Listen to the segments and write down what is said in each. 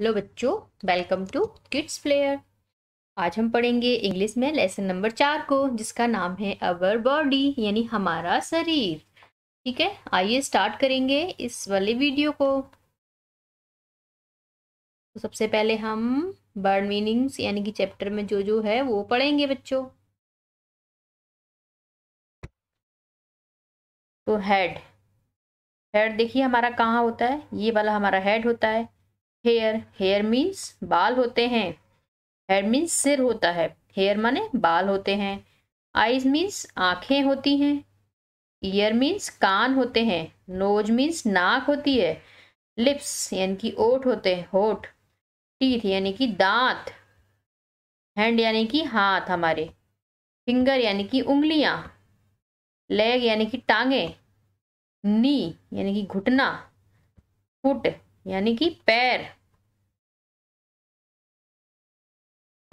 Hello बच्चों welcome to kids player आज हम पढ़ेंगे इंग्लिश में लेसन नंबर चार को जिसका नाम है अवर बॉडी यानी हमारा शरीर ठीक है आइए स्टार्ट करेंगे इस वाले वीडियो को तो सबसे पहले हम बर्ड मीनिंग्स यानी कि चैप्टर में जो जो है वो पढ़ेंगे बच्चों तो हेड हेड देखिए हमारा कहाँ होता है ये वाला हमारा हेड होता है हेयर हेयर मीन्स बाल होते हैं हेयर मीन्स सिर होता है हेयर माने बाल होते हैं आईज मीन्स आँखें होती हैं ईयर मीन्स कान होते हैं नोज मीन्स नाक होती है लिप्स यानी कि ओठ होते हैं होठ टीथ यानी कि दांत हैंड यानी कि हाथ हमारे फिंगर यानी कि उंगलियां लेग यानी कि टांगे नी यानी कि घुटना फुट यानी कि पैर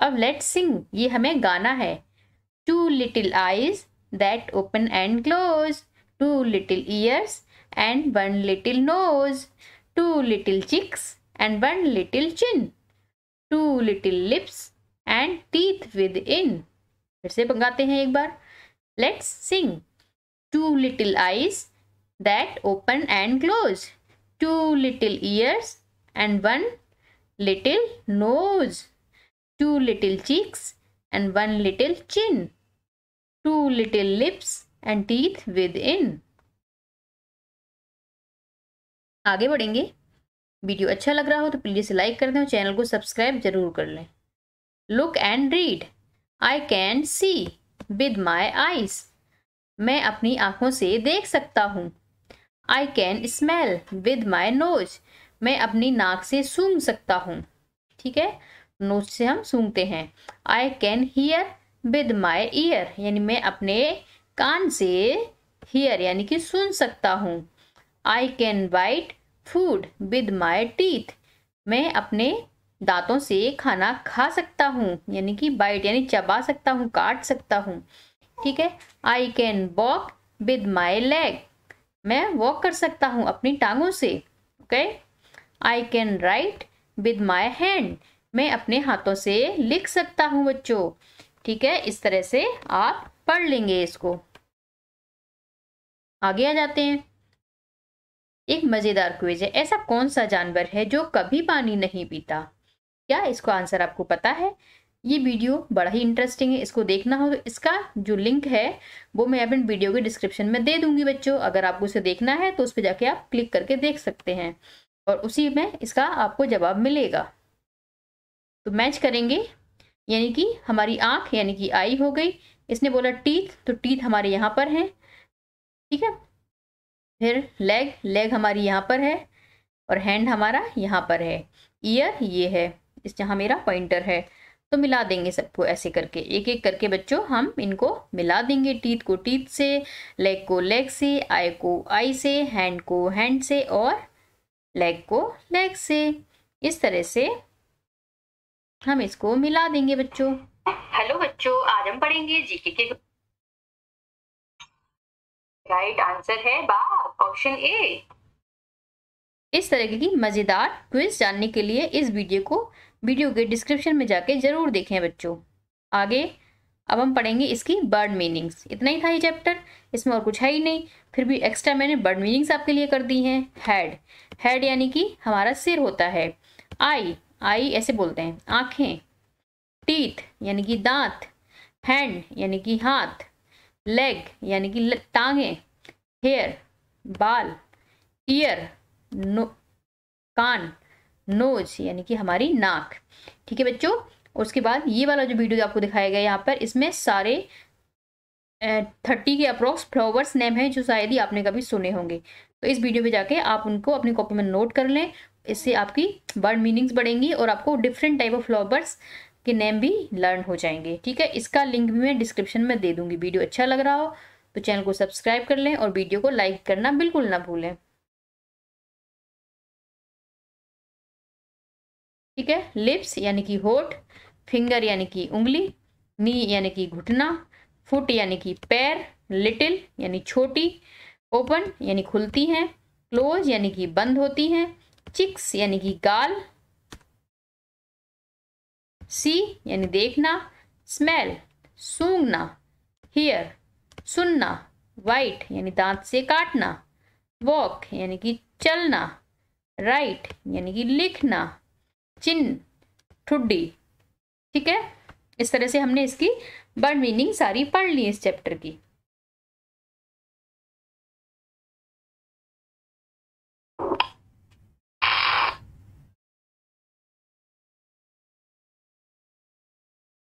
अब लेट सिंग ये हमें गाना है two little eyes that open and close two little ears and one little nose two little cheeks and one little chin two little lips and teeth within फिर से गाते हैं एक बार let's sing two little eyes that open and close two little ears and one little nose, two little cheeks and one little chin, two little lips and teeth within. आगे बढ़ेंगे video अच्छा लग रहा हो तो प्लीज़ लाइक कर दें और चैनल को सब्सक्राइब जरूर कर लें look and read I can see with my eyes मैं अपनी आँखों से देख सकता हूँ I can smell with my nose मैं अपनी नाक से सूंघ सकता हूँ ठीक है नोज से हम सूंघते हैं I can hear with my ear यानी मैं अपने कान से हीयर यानी कि सुन सकता हूँ I can bite food with my teeth मैं अपने दांतों से खाना खा सकता हूँ यानी कि बाइट यानी चबा सकता हूँ काट सकता हूँ ठीक है I can walk with my leg मैं वॉक कर सकता हूँ अपनी टांगों से okay I can write with my hand मैं अपने हाथों से लिख सकता हूँ बच्चों ठीक है इस तरह से आप पढ़ लेंगे इसको आगे आ जाते हैं एक मज़ेदार क्वेज है ऐसा कौन सा जानवर है जो कभी पानी नहीं पीता क्या इसको आंसर आपको पता है ये वीडियो बड़ा ही इंटरेस्टिंग है इसको देखना हो तो इसका जो लिंक है वो मैं अपने वीडियो के डिस्क्रिप्शन में दे दूंगी बच्चों अगर आपको इसे देखना है तो उस पर जाके आप क्लिक करके देख सकते हैं और उसी में इसका आपको जवाब मिलेगा तो मैच करेंगे यानी कि हमारी आँख यानी कि आई हो गई इसने बोला टीथ तो टीथ हमारे यहाँ पर हैं ठीक है फिर लेग लेग हमारी यहाँ पर है और हैंड हमारा यहाँ पर है ईयर ये है इस जहाँ मेरा पॉइंटर है तो मिला देंगे सबको ऐसे करके एक एक करके बच्चों हम इनको मिला देंगे टीथ को टीथ से लेग को लेग से आई को आई से हैंड को हैंड से और लेग को लेग से इस तरह से हम इसको मिला देंगे बच्चों हेलो बच्चों आज हम पढ़ेंगे जीके के राइट आंसर है बा ऑप्शन ए इस तरह की मजेदार क्विज जानने के लिए इस वीडियो को वीडियो के डिस्क्रिप्शन में जाके ज़रूर देखें बच्चों आगे अब हम पढ़ेंगे इसकी बर्ड मीनिंग्स इतना ही था ये चैप्टर इसमें और कुछ है ही नहीं फिर भी एक्स्ट्रा मैंने बर्ड मीनिंग्स आपके लिए कर दी हैं हेड हेड यानी कि हमारा सिर होता है आई आई ऐसे बोलते हैं आँखें टीथ यानी कि दांत हैंड यानी कि हाथ लेग यानी कि टांगे हेयर बाल ईयर नो कान नोज यानी कि हमारी नाक ठीक है बच्चों उसके बाद ये वाला जो वीडियो आपको दिखाया गया यहाँ पर इसमें सारे थर्टी के अप्रोक्स फ्लावर्स नेम है जो शायद ही आपने कभी सुने होंगे तो इस वीडियो पे जाके आप उनको अपनी कॉपी में नोट कर लें इससे आपकी वर्ड मीनिंग्स बढ़ेंगी और आपको डिफरेंट टाइप ऑफ फ्लावर्स के नेम भी लर्न हो जाएंगे ठीक है इसका लिंक भी मैं डिस्क्रिप्शन में दे दूंगी वीडियो अच्छा लग रहा हो तो चैनल को सब्सक्राइब कर लें और वीडियो को लाइक करना बिल्कुल ना भूलें ठीक है लिप्स यानी कि होठ फिंगर यानी कि उंगली नी यानी कि घुटना फुट यानी कि पैर लिटिल यानी छोटी ओपन यानी खुलती हैं क्लोज यानी कि बंद होती हैं चिक्स यानी कि गाल सी यानी देखना स्मेल सूंघना हियर सुनना वाइट यानी दांत से काटना वॉक यानी कि चलना राइट यानी कि लिखना चिन ठुड्डी ठीक है इस तरह से हमने इसकी बर्ड मीनिंग सारी पढ़ ली इस चैप्टर की